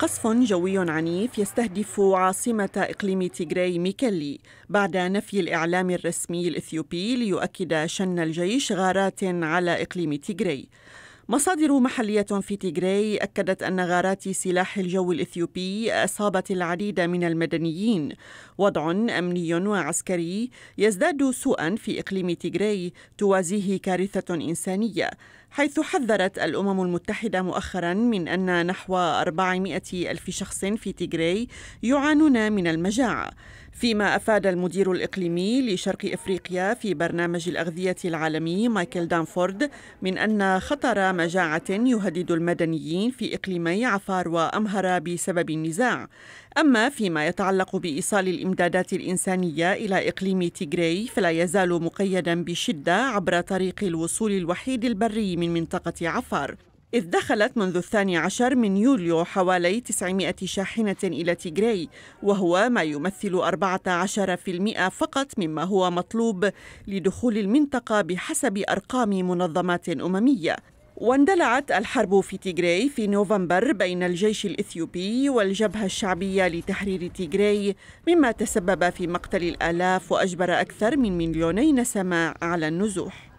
قصف جوي عنيف يستهدف عاصمة إقليم تيغراي ميكالي بعد نفي الإعلام الرسمي الإثيوبي ليؤكد شن الجيش غارات على إقليم تيغراي مصادر محلية في تيغراي أكدت أن غارات سلاح الجو الإثيوبي أصابت العديد من المدنيين وضع أمني وعسكري يزداد سوءا في إقليم تيغراي توازيه كارثة إنسانية حيث حذرت الأمم المتحدة مؤخرا من أن نحو 400 ألف شخص في تيغراي يعانون من المجاعة فيما أفاد المدير الإقليمي لشرق إفريقيا في برنامج الأغذية العالمي مايكل دانفورد من أن خطر مجاعة يهدد المدنيين في إقليمي عفار وأمهر بسبب النزاع أما فيما يتعلق بإيصال الإمدادات الإنسانية إلى إقليم تيغراي فلا يزال مقيدا بشدة عبر طريق الوصول الوحيد البري من من منطقة عفار إذ دخلت منذ الثاني عشر من يوليو حوالي 900 شاحنة إلى تيغراي وهو ما يمثل 14% فقط مما هو مطلوب لدخول المنطقة بحسب أرقام منظمات أممية واندلعت الحرب في تيغراي في نوفمبر بين الجيش الإثيوبي والجبهة الشعبية لتحرير تيغراي مما تسبب في مقتل الآلاف وأجبر أكثر من مليوني نسمة على النزوح